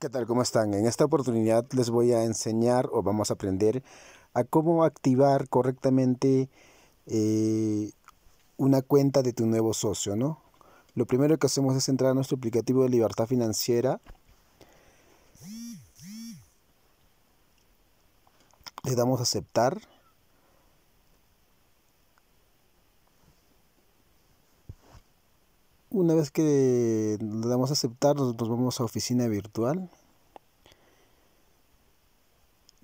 ¿Qué tal? ¿Cómo están? En esta oportunidad les voy a enseñar o vamos a aprender a cómo activar correctamente eh, una cuenta de tu nuevo socio, ¿no? Lo primero que hacemos es entrar a nuestro aplicativo de libertad financiera. Le damos a aceptar. Una vez que le damos a aceptar, nos vamos a oficina virtual.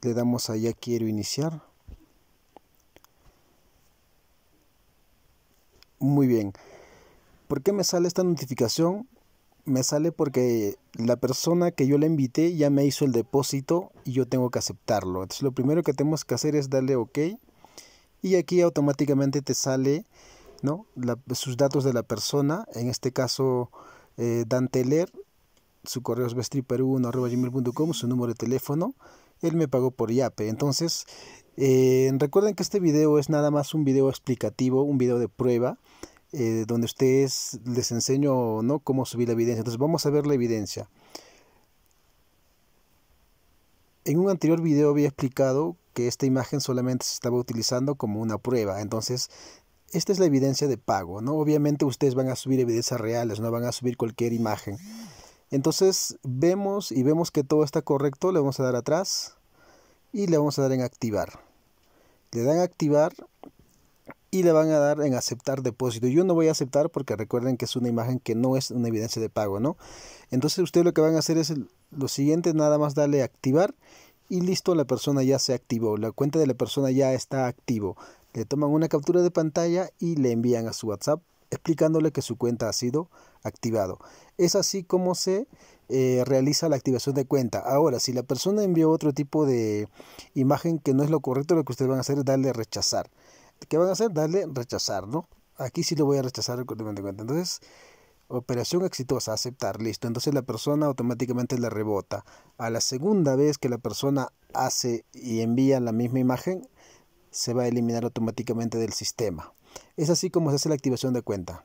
Le damos a ya quiero iniciar. Muy bien. ¿Por qué me sale esta notificación? Me sale porque la persona que yo le invité ya me hizo el depósito y yo tengo que aceptarlo. Entonces lo primero que tenemos que hacer es darle OK. Y aquí automáticamente te sale ¿no? sus datos de la persona, en este caso eh, Dante Ler su correo es vestriperu su número de teléfono, él me pagó por Yape. Entonces, eh, recuerden que este video es nada más un video explicativo, un video de prueba, eh, donde ustedes les enseño ¿no? cómo subir la evidencia. Entonces, vamos a ver la evidencia. En un anterior video había explicado que esta imagen solamente se estaba utilizando como una prueba. Entonces, esta es la evidencia de pago, ¿no? Obviamente ustedes van a subir evidencias reales, no van a subir cualquier imagen. Entonces vemos y vemos que todo está correcto, le vamos a dar atrás y le vamos a dar en activar. Le dan activar y le van a dar en aceptar depósito. Yo no voy a aceptar porque recuerden que es una imagen que no es una evidencia de pago, ¿no? Entonces ustedes lo que van a hacer es lo siguiente, nada más darle activar y listo, la persona ya se activó, la cuenta de la persona ya está activo. Le toman una captura de pantalla y le envían a su WhatsApp explicándole que su cuenta ha sido activado. Es así como se eh, realiza la activación de cuenta. Ahora, si la persona envió otro tipo de imagen que no es lo correcto, lo que ustedes van a hacer es darle rechazar. ¿Qué van a hacer? Darle rechazar, ¿no? Aquí sí lo voy a rechazar el de cuenta. Entonces, operación exitosa, aceptar, listo. Entonces la persona automáticamente la rebota. A la segunda vez que la persona hace y envía la misma imagen, se va a eliminar automáticamente del sistema. Es así como se hace la activación de cuenta.